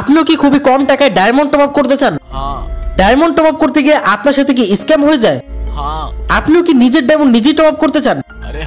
আপনিও কি খুবই কম টাকায় ডায়মন্ড টপ আপ করতে চান ডায়মন্ড টপ আপ করতে গিয়ে আপনার সাথে কি স্ক্যাম হয়ে যায় হ্যাঁ। আপনিও কি নিজের ডায়মন্ড নিজেই টপ আপ করতে চান হ্যাঁ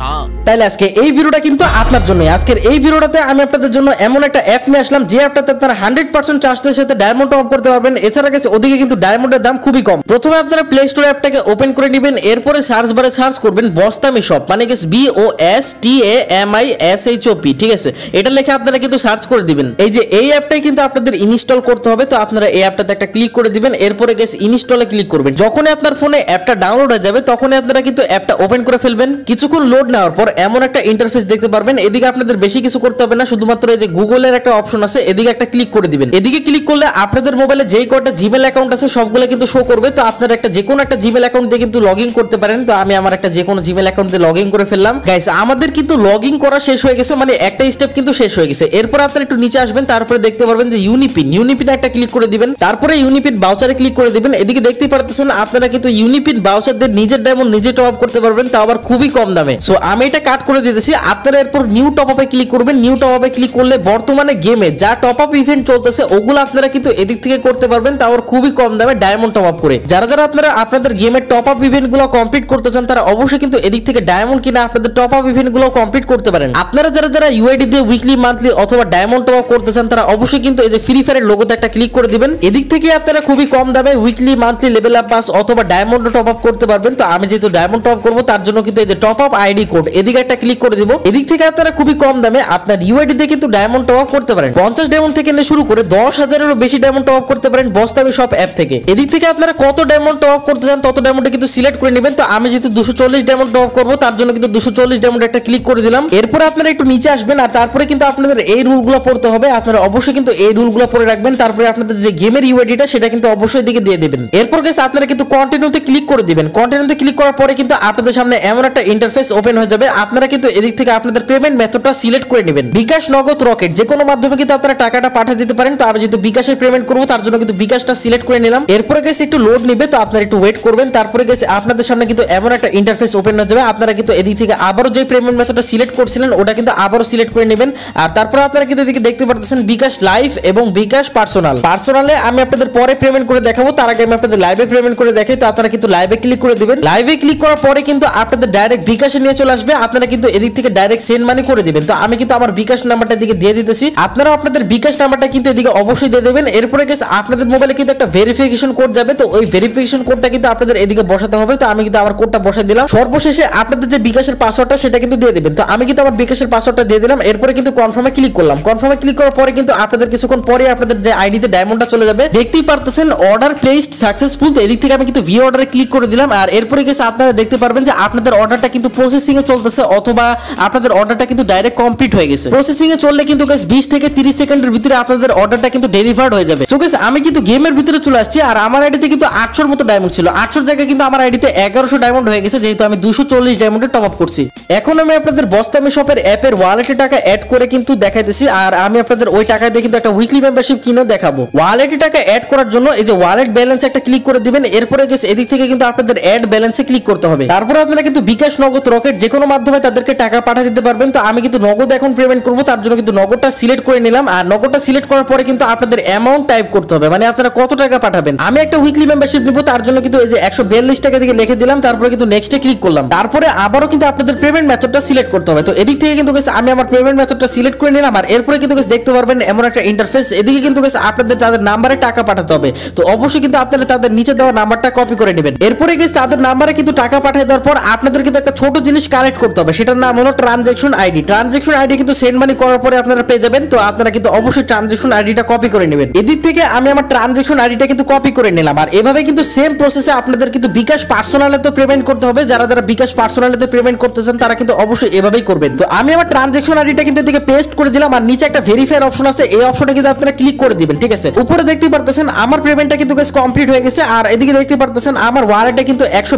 হ্যাঁ। তাহলে আজকে এই ভিডিওটা কিন্তু আপনার জন্য আজকের এই ভিডিওটাতে আমি আপনাদের জন্য এমন একটা অ্যাপ নিয়ে আসলাম যে অ্যাপটাতে আপনারা হান্ড্রেড পার্সেন্ট চার্জের সাথে ডায়মন্ড অফ করতে পারবেন এছাড়া গেছে ওদিকে কিন্তু ডায়মন্ডের দাম খুবই কম প্রথমে আপনারা প্লে স্টোর অ্যাপটাকে ওপেন করে নেবেন এরপরে সার্চ বারে সার্চ করবেন বস্তামি শপ মানে গেছে B O S T A M I S H O P ঠিক আছে এটা লেখে আপনারা কিন্তু সার্চ করে দিবেন এই যে এই অ্যাপটাই কিন্তু আপনাদের ইনস্টল করতে হবে তো আপনারা এই অ্যাপটাতে একটা ক্লিক করে দিবেন এরপরে গেছে ইনস্টলে ক্লিক করবেন যখনই আপনার ফোনে অ্যাপটা ডাউনলোড হয়ে যাবে তখনই আপনারা কিন্তু অ্যাপটা ওপেন করে ফেলবেন কিছুক্ষণ লোড নেওয়ার পর এমন একটা ইন্টারফেস দেখতে পারবেন এদিকে আপনাদের বেশি কিছু করতে হবে না শুধুমাত্র এই যে গুগলের একটা অপশন আছে এদিকে একটা ক্লিক করে দিবেন এদিকে ক্লিক করলে আপনাদের মোবাইলে যে কটা জিমেল অ্যাকাউন্ট আছে সবগুলো কিন্তু শো করবে তো আপনারা একটা যে কোনো একটা জিমেল অ্যাকাউন্ট দিয়ে কিন্তু লগ করতে পারেন তো আমি আমার একটা যে কোনো জিমেল অ্যাকাউন্ট দিয়ে লগ করে ফেললাম গাইস আমাদের কিন্তু লগ করা শেষ হয়ে গেছে মানে একটা স্টেপ কিন্তু শেষ হয়ে গেছে এরপর আপনারা একটু নিচে আসবেন তারপরে দেখতে পারবেন যে ইউনিপিন ইউনিপিন একটা ক্লিক করে দিবেন তারপরে ইউনিপিন বাউচারে ক্লিক করে দিবেন এদিকে দেখতে পারতেছেন আপনারা কিন্তু ইউনিপিন বাউচার দিয়ে নিজের ডায়মন্ড নিজে টপ করতে পারবেন তা আবার খুবই কম দামে সো আমি এটা কাট করে দিতেছি আপনারা এরপর নিউ টপ আপে ক্লিক করবেন নিউ টপ আপে ক্লিক করলে বর্তমানে গেমে যা টপ আপ ইভেন্ট চলতেছে ওগুলো আপনারা কিন্তু এদিক থেকে করতে পারবেন তাও খুবই কম দামে ডায়মন্ড টপ আপ করে যারা যারা আপনারা আপনাদের গেমের টপ আপ ইভেন্ট গুলো কমপ্লিট করতে চান তারা অবশ্যই কিন্তু এদিক থেকে ডায়মন্ড কিনে আপনাদের টপ আপ ইভেন্ট গুলো কমপ্লিট করতে পারেন আপনারা যারা যারা ইউআইডি দিয়ে উইকলি মান্থলি অথবা ডায়মন্ড টপ আপ করতে চান তারা অবশ্যই কিন্তু এই যে ফ্রি ফায়ারের লোগোতে একটা ক্লিক করে দিবেন এদিক থেকে আপনারা খুবই কম দামে weekly monthly level up pass অথবা ডায়মন্ড টপ আপ করতে পারবেন তো আমি যেহেতু ডায়মন্ড টপ করবো তার জন্য কিন্তু এই যে টপ আপ আইডি কোড এদিকে একটা ক্লিক করে দেবো এদিক থেকে আপনারা খুবই কম দামে আপনার ইউআইডিতে কিন্তু ডায়মন্ড টপ আপ করতে পারেন পঞ্চাশ ডায়মন্ড থেকে নিয়ে শুরু করে দশ হাজারেরও বেশি ডায়মন্ড টপ আপ করতে পারেন বস্তাবি সব অ্যাপ থেকে এদিক থেকে আপনারা কত ডায়মন্ড টপ আপ করতে চান তত ডায়মন্ডে কিন্তু সিলেক্ট করে নেবেন তো আমি যেহেতু দুশো চল্লিশ ডায়মন্ড টপ করবো তার জন্য কিন্তু দুশো চল্লিশ ডায়মন্ড একটা ক্লিক করে দিলাম এরপরে আপনারা একটু নিচে আসবেন আর তারপরে কিন্তু আপনাদের এই রুল গুলো পড়তে হবে আপনারা অবশ্যই কিন্তু এই রুল গুলো পড়ে রাখবেন তারপরে আপনাদের যে গেমের টা সেটা কিন্তু অবশ্যই এদিকে দিয়ে দেবেন এরপর গেছে আপনারা কিন্তু কন্টিনিউতে ক্লিক করে দিবেন কন্টিনিউতে ক্লিক করার পরে কিন্তু আপনাদের সামনে এমন একটা ইন্টারফেস ওপেন হয়ে যাবে আপনারা কিন্তু এদিক থেকে আপনাদের পেমেন্ট মেথডটা সিলেক্ট করে নেবেন বিকাশ নগদ রকেট যে কোনো মাধ্যমে কিন্তু আপনারা টাকাটা পাঠিয়ে দিতে পারেন তো আমি যেহেতু বিকাশের পেমেন্ট করবো তার জন্য কিন্তু বিকাশটা সিলেক্ট করে নিলাম এরপরে গেছে একটু লোড নেবে তো আপনারা একটু ওয়েট করবেন তারপরে গেছে আপনাদের সামনে কিন্তু এমন একটা ইন্টারফেস ওপেন হয়ে যাবে আপনারা কিন্তু এদিক থেকে আবারও যে পেমেন্ট মেথডটা সিলেক্ট করছিলেন ওটা কিন্তু আবারও সিলেক্ট করে নেবেন আর তারপরে আপনারা কিন্তু এদিকে দেখতে পারতেছেন বিকাশ লাইভ এবং বিকাশ পার্সোনাল পার্সোনালে আমি আপনাদের পরে পেমেন্ট করে দেখাবো তার আগে আমি আপনাদের লাইভে পেমেন্ট করে দেখাই তো আপনারা কিন্তু লাইভে ক্লিক করে দেবেন লাইভে ক্লিক করার পরে কিন্তু আপনাদের ডাইরেক্ট ডাইরেক্ট বিকাশে নিয়ে চলে আসবে আপনারা কিন্তু এদিক থেকে ডাইরেক্ট সেন্ড মানি করে দিবেন তো আমি কিন্তু আমার বিকাশ নাম্বারটা এদিকে দিয়ে দিতেছি আপনারা আপনাদের বিকাশ নাম্বারটা কিন্তু এদিকে অবশ্যই দিয়ে দেবেন এরপরে গেছে আপনাদের মোবাইলে কিন্তু একটা ভেরিফিকেশন কোড যাবে তো ওই ভেরিফিকেশন কোডটা কিন্তু আপনাদের এদিকে বসাতে হবে তো আমি কিন্তু আমার কোডটা বসাই দিলাম সর্বশেষে আপনাদের যে বিকাশের পাসওয়ার্ডটা সেটা কিন্তু দিয়ে দেবেন তো আমি কিন্তু আমার বিকাশের পাসওয়ার্ডটা দিয়ে দিলাম এরপরে কিন্তু কনফার্মে ক্লিক করলাম কনফার্মে ক্লিক করার পরে কিন্তু আপনাদের কিছুক্ষণ পরে আপনাদের যে আইডিতে ডায়মন্ডটা চলে যাবে দেখতেই পারতেছেন অর্ডার প্লেসড সাকসেসফুল তো এদিক থেকে আমি কিন্তু ভি অর্ডারে ক্লিক করে দিলাম আর এরপরে গেছে আপনারা দেখতে পারবেন যে আপনাদের অর্ডার অর্ডারটা কিন্তু প্রসেসিং এ চলতেছে অথবা আপনাদের অর্ডারটা কিন্তু ডাইরেক্ট কমপ্লিট হয়ে গেছে প্রসেসিং এ চললে কিন্তু গাইস 20 থেকে 30 সেকেন্ডের ভিতরে আপনাদের অর্ডারটা কিন্তু ডেলিভার্ড হয়ে যাবে সো গাইস আমি কিন্তু গেমের ভিতরে চলে আসছি আর আমার আইডিতে কিন্তু 800 এর মতো ডায়মন্ড ছিল 800 জায়গায় কিন্তু আমার আইডিতে 1100 ডায়মন্ড হয়ে গেছে যেহেতু আমি 240 ডায়মন্ডে টপ আপ করছি এখন আমি আপনাদের বস্তামি শপের অ্যাপের ওয়ালেটে টাকা অ্যাড করে কিন্তু দেখাইতেছি আর আমি আপনাদের ওই টাকা দিয়ে কিন্তু একটা উইকলি মেম্বারশিপ কিনে দেখাবো ওয়ালেটে টাকা অ্যাড করার জন্য এই যে ওয়ালেট ব্যালেন্স একটা ক্লিক করে দিবেন এরপরে গাইস এদিক থেকে কিন্তু আপনাদের অ্যাড ব্যালেন্সে ক্লিক করতে হবে তারপরে আপনারা কিন্তু বিকাশ ক্যাশ নগদ রকেট যে কোনো মাধ্যমে তাদেরকে টাকা পাঠিয়ে দিতে পারবেন তো আমি কিন্তু নগদ এখন পেমেন্ট করবো তার জন্য কিন্তু নগদটা সিলেক্ট করে নিলাম আর নগদটা সিলেক্ট করার পরে কিন্তু আপনাদের অ্যামাউন্ট টাইপ করতে হবে মানে আপনারা কত টাকা পাঠাবেন আমি একটা উইকলি মেম্বারশিপ নিবো তার জন্য কিন্তু এই যে একশো বিয়াল্লিশ টাকা দিকে লিখে দিলাম তারপরে কিন্তু নেক্সটে ক্লিক করলাম তারপরে আবারও কিন্তু আপনাদের পেমেন্ট মেথডটা সিলেক্ট করতে হবে তো এদিক থেকে কিন্তু আমি আমার পেমেন্ট মেথডটা সিলেক্ট করে নিলাম আর এরপরে কিন্তু দেখতে পারবেন এমন একটা ইন্টারফেস এদিকে কিন্তু আপনাদের তাদের নাম্বারে টাকা পাঠাতে হবে তো অবশ্যই কিন্তু আপনারা তাদের নিচে দেওয়া নাম্বারটা কপি করে নেবেন এরপরে গেছে তাদের নাম্বারে কিন্তু টাকা পাঠিয়ে দেওয়ার পর আপনাদের কিন্তু একটা ছোট জিনিস কালেক্ট করতে হবে সেটার নাম হলো ট্রানজেকশন আইডি ট্রানজেকশন আইডি কিন্তু সেন্ড মানি করার পরে আপনারা পেয়ে যাবেন তো আপনারা কিন্তু অবশ্যই ট্রানজেকশন আইডিটা কপি করে নেবেন এদিক থেকে আমি আমার ট্রানজেকশন আইডিটা কিন্তু কপি করে নিলাম আর এভাবে কিন্তু সেম প্রসেসে আপনাদের কিন্তু বিকাশ পার্সোনালে তো পেমেন্ট করতে হবে যারা যারা বিকাশ পার্সোনালে তো পেমেন্ট করতেছেন তারা কিন্তু অবশ্যই এভাবেই করবেন তো আমি আমার ট্রানজেকশন আইডিটা কিন্তু এদিকে পেস্ট করে দিলাম আর নিচে একটা ভেরিফাই অপশন আছে এই অপশনে কিন্তু আপনারা ক্লিক করে দিবেন ঠিক আছে উপরে দেখতে পারতেছেন আমার পেমেন্টটা কিন্তু কমপ্লিট হয়ে গেছে আর এদিকে দেখতে পারতেছেন আমার ওয়ালেটে কিন্তু একশো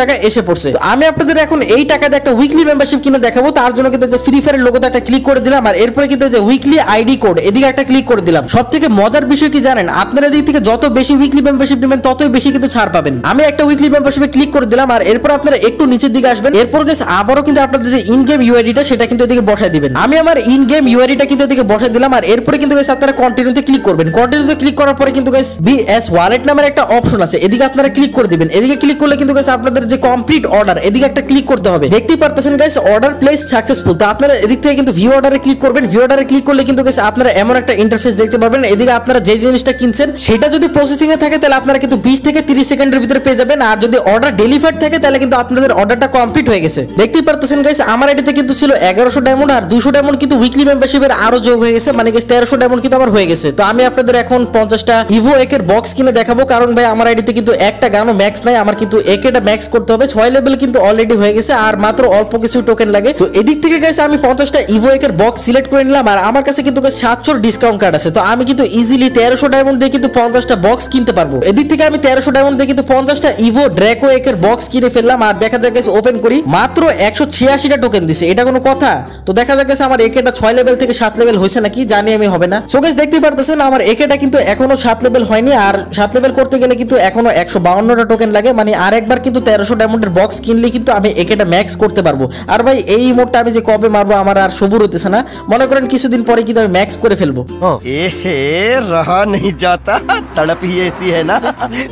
টাকা এসে পড়ছে আমি আপনাদের এখন এই টাকাতে একটা উইকলি মেম্বারশিপ কিনে দেখাবো তার জন্য কিন্তু ফ্রি ফায়ার লোগোতে একটা ক্লিক করে দিলাম আর এরপরে কিন্তু যে উইকলি আইডি কোড এদিকে একটা ক্লিক করে দিলাম সব থেকে মজার বিষয় কি জানেন আপনারা এদিক থেকে যত বেশি উইকলি মেম্বারশিপ নেবেন ততই বেশি কিন্তু ছাড় পাবেন আমি একটা উইকলি মেম্বারশিপে ক্লিক করে দিলাম আর এরপর আপনারা একটু নিচের দিকে আসবেন এরপর গেছে আবারও কিন্তু আপনাদের যে ইন গেম ইউআইডিটা সেটা কিন্তু এদিকে বসাই দিবেন আমি আমার ইন গেম ইউআইডিটা কিন্তু এদিকে বসাই দিলাম আর এরপরে কিন্তু গেছে আপনারা কন্টিনিউতে ক্লিক করবেন কন্টিনিউতে ক্লিক করার পরে কিন্তু গেছে বিএস ওয়ালেট নামের একটা অপশন আছে এদিকে আপনারা ক্লিক করে দিবেন এদিকে ক্লিক করলে কিন্তু গেছে আপনাদের যে কমপ্লিট অর্ডার এদিকে একটা ক্লিক করতে হবে দেখতেই পারতেছেন গাইস অর্ডার প্লেস সাকসেসফুল তো আপনারা এদিক থেকে কিন্তু ভিউ অর্ডারে ক্লিক করবেন ভিউ অর্ডারে ক্লিক করলে কিন্তু গাইস আপনারা এমন একটা ইন্টারফেস দেখতে পারবেন এদিকে আপনারা যে জিনিসটা কিনছেন সেটা যদি প্রসেসিং এ থাকে তাহলে আপনারা কিন্তু 20 থেকে 30 সেকেন্ডের ভিতরে পেয়ে যাবেন আর যদি অর্ডার ডেলিভার থাকে তাহলে কিন্তু আপনাদের অর্ডারটা কমপ্লিট হয়ে গেছে দেখতেই পারতেছেন গাইস আমার এটাতে কিন্তু ছিল 1100 ডায়মন্ড আর 200 ডায়মন্ড কিন্তু উইকলি মেম্বারশিপের আরো যোগ হয়ে গেছে মানে গাইস 1300 ডায়মন্ড কিন্তু আমার হয়ে গেছে তো আমি আপনাদের এখন 50টা ইভো একের বক্স কিনে দেখাবো কারণ ভাই আমার আইডিতে কিন্তু একটা গানও ম্যাক্স নাই আমার কিন্তু একেটা ম্যাক্স করতে হবে 6 লেভেল কিন্তু অলরেডি হয়ে গেছে আর মাত্র অল্প কিছু টোকেন লাগে তো এদিক থেকে গেছে আমি পঞ্চাশটা ইভো একের বক্স সিলেক্ট করে নিলাম আর আমার কাছে কিন্তু সাতশো ডিসকাউন্ট কার্ড আছে তো আমি কিন্তু ইজিলি তেরোশো ডায়মন্ড দিয়ে কিন্তু পঞ্চাশটা বক্স কিনতে পারবো এদিক থেকে আমি তেরোশো ডায়মন্ড দিয়ে কিন্তু পঞ্চাশটা ইভো ড্র্যাকো একের বক্স কিনে ফেললাম আর দেখা যাক ওপেন করি মাত্র একশো ছিয়াশিটা টোকেন দিছে এটা কোনো কথা তো দেখা যাক গেছে আমার একেটা ছয় লেভেল থেকে সাত লেভেল হয়েছে নাকি জানি আমি হবে না সোকেশ দেখতে পারতেছেন আমার একেটা কিন্তু এখনো সাত লেভেল হয়নি আর সাত লেভেল করতে গেলে কিন্তু এখনো একশো বাউন্নটা টোকেন লাগে মানে আরেকবার কিন্তু তেরোশো ডায়মন্ডের বক্স কিনলে কিন্তু আমি একেটা ম্যাক্স করতে পারবো আর ভাই এই ইমোটটা আমি যে কবে মারবো আমার আর সবুর হতেছে না মনে করেন কিছুদিন পরে কিন্তু আমি ম্যাক্স করে ফেলবো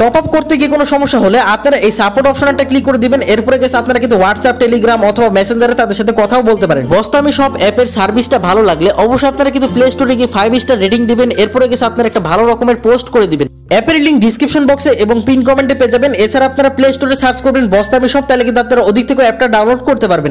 টপ আপ করতে গিয়ে কোনো সমস্যা হলে আপনারা এই সাপোর্ট অপশনটা ক্লিক করে দিবেন এরপরে গেছে আপনারা কিন্তু হোয়াটসঅ্যাপ টেলিগ্রাম অথবা মেসেঞ্জারে তাদের সাথে কথাও বলতে পারেন আমি সব অ্যাপের সার্ভিসটা ভালো লাগলে অবশ্যই আপনারা কিন্তু প্লে স্টোরে গিয়ে ফাইভ স্টার রেটিং দিবেন এরপরে গেছে আপনারা একটা ভালো রকমের পোস্ট করে দিবেন অ্যাপের লিঙ্ক ডিসক্রিপশন বক্সে এবং পিন কমেন্টে পেয়ে যাবেন এছাড়া আপনারা প্লে স্টোরে সার্চ করবেন আমি সব তাহলে কিন্তু আপনারা অধিক থেকে অ্যাপটা ডাউনলোড করতে পারবেন